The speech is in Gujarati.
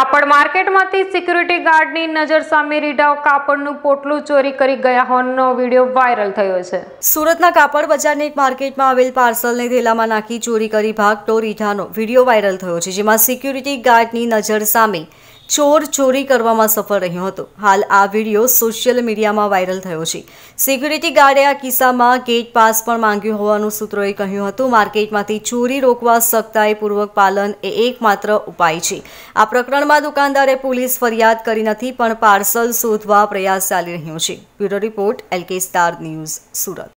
કાપડ માર્કેટમાંથી સિક્યુરિટી ગાર્ડની નજર સામે રીઢાઓ કાપડનું પોટલું ચોરી કરી ગયા હોવાનો વિડિયો વાયરલ થયો છે સુરતના કાપડ બજારની એક માર્કેટમાં આવેલ પાર્સલને થેલામાં નાખી ચોરી કરી ભાગતો રીઢાનો વિડીયો વાયરલ થયો છે જેમાં સિક્યુરિટી ગાર્ડની નજર સામે ચોર ચોરી કરવામાં સફળ રહ્યો હતો હાલ આ વિડીયો સોશિયલ મીડિયામાં વાયરલ થયો છે સિક્યુરિટી ગાર્ડે આ કિસ્સામાં ગેટ પાસ પણ માંગ્યો હોવાનું સૂત્રોએ કહ્યું હતું માર્કેટમાંથી ચોરી રોકવા સખ્તાઈપૂર્વક પાલન એ એકમાત્ર ઉપાય છે આ પ્રકરણમાં દુકાનદારે પોલીસ ફરિયાદ કરી નથી પણ પાર્સલ શોધવા પ્રયાસ ચાલી રહ્યો છે bureau report LK star news Surat